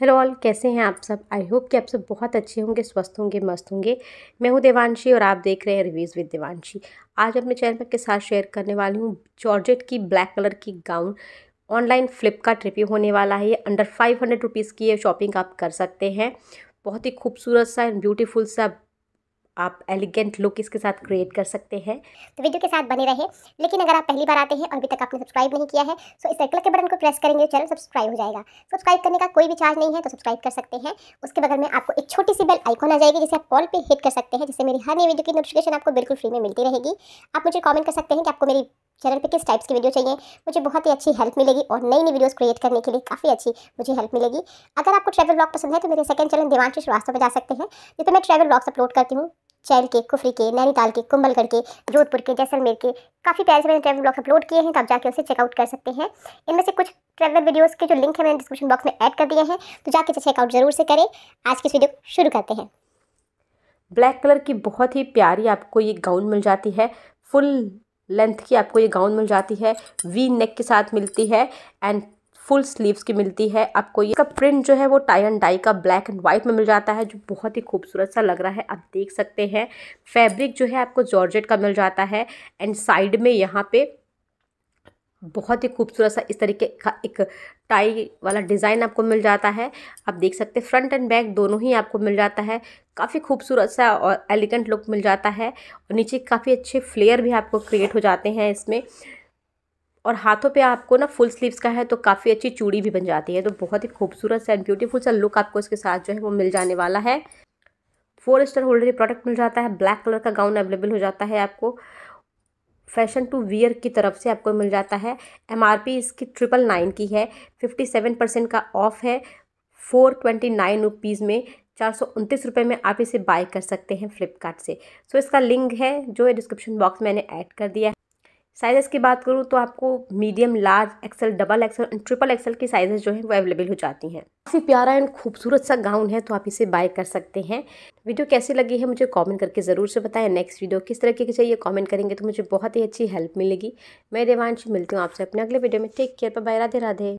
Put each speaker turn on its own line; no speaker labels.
hello all कैसे हैं आप सब आई होप कि आप सब बहुत अच्छे होंगे स्वस्थ होंगे मस्त होंगे मैं हूँ देवांशी और आप देख रहे हैं रिव्यूज़ विद देवांशी आज अपने चैनल पर के साथ शेयर करने वाली हूँ जॉर्जेट की ब्लैक कलर की गाउन ऑनलाइन फ्लिपकार्ट रिव्यू होने वाला है ये अंडर फाइव हंड्रेड रुपीज़ की ये शॉपिंग आप कर सकते हैं बहुत ही खूबसूरत सा एंड ब्यूटीफुल सा
आप एलिगेंट लुक इसके साथ क्रिएट कर सकते हैं तो वीडियो के साथ बने रहे लेकिन अगर आप पहली बार आते हैं और अभी तक आपने सब्सक्राइब नहीं किया है तो इस क्लिक के बटन को प्रेस करेंगे चैनल सब्सक्राइब हो जाएगा सब्सक्राइब करने का कोई भी चार्ज नहीं है तो सब्सक्राइब कर सकते हैं उसके बगल में आपको एक छोटी सी बेल आइकॉन आ जाएगी जिसे आप कॉल पर हिट कर सकते हैं जिससे मेरी हर नई वीडियो की नोटिफिकेशन आपको बिल्कुल फ्री में मिलती रहेगी आप मुझे कॉमेंट कर सकते हैं कि आपको मेरी चैनल पे किस टाइप्स की वीडियो चाहिए मुझे बहुत ही अच्छी हेल्प मिलेगी और नई नई वीडियोस क्रिएट करने के लिए काफ़ी अच्छी मुझे हेल्प मिलेगी अगर आपको ट्रैवल ब्लॉग पसंद है तो मेरे सेकंड चैनल देवांशी श्रीवास्तव में जा सकते हैं जिसमें मैं ट्रैवल ब्लॉग्स अपलोड करती हूँ चैन के कुफरी के नैनीताल के कुंभलगढ़ के जोधपुर के जैसलमेर के काफ़ी प्यारे से मैंने ट्रैवल ब्लॉग अपलोड किए हैं तो आप जाके उसे चेकआउट कर सकते हैं इनमें से कुछ ट्रैवल वीडियोस के जो लिंक है मैंने डिस्क्रिप्शन बॉक्स में ऐड कर दिए हैं तो जाके चेकआउट जरूर से करें आज की वीडियो शुरू करते हैं ब्लैक कलर
की बहुत ही प्यारी आपको ये गाउन मिल जाती है फुल लेंथ की आपको ये गाउन मिल जाती है वी नेक के साथ मिलती है एंड फुल स्लीव्स की मिलती है आपको ये का प्रिंट जो है वो टाई एंड डाई का ब्लैक एंड व्हाइट में मिल जाता है जो बहुत ही खूबसूरत सा लग रहा है आप देख सकते हैं फैब्रिक जो है आपको जॉर्जेट का मिल जाता है एंड साइड में यहाँ पे बहुत ही खूबसूरत सा इस तरीके का एक टाई वाला डिज़ाइन आपको मिल जाता है आप देख सकते हैं फ्रंट एंड बैक दोनों ही आपको मिल जाता है काफ़ी खूबसूरत सा और एलिगेंट लुक मिल जाता है और नीचे काफ़ी अच्छे फ्लेयर भी आपको क्रिएट हो जाते हैं इसमें और हाथों पे आपको ना फुल स्लीव्स का है तो काफ़ी अच्छी चूड़ी भी बन जाती है तो बहुत ही खूबसूरत सा एंड ब्यूटीफुल सा लुक आपको इसके साथ जो है वो मिल जाने वाला है फोर स्टार होल्डर प्रोडक्ट मिल जाता है ब्लैक कलर का गाउन अवेलेबल हो जाता है आपको फैशन टू वियर की तरफ से आपको मिल जाता है एम इसकी ट्रिपल नाइन की है फिफ्टी सेवन परसेंट का ऑफ है फोर ट्वेंटी नाइन रुपीज़ में चार सौ उनतीस रुपये में आप इसे बाय कर सकते हैं फ्लिपकार्ट से सो so, इसका लिंक है जो है डिस्क्रिप्शन बॉक्स मैंने ऐड कर दिया है साइज़ की बात करूँ तो आपको medium large XL double XL and triple XL की साइजेस जो है वो अवेलेबल हो जाती हैं काफ़ी प्यारा एंड खूबसूरत सा गाउन है तो आप इसे बाय कर सकते हैं वीडियो कैसी लगी है मुझे कमेंट करके ज़रूर से बताएं नेक्स्ट वीडियो किस तरह की चाहिए कमेंट करेंगे तो मुझे बहुत ही अच्छी हेल्प मिलेगी मैं देवानशी मिलती हूँ आपसे अपने अगले वीडियो में टेक केयर पर बाय राधे राधे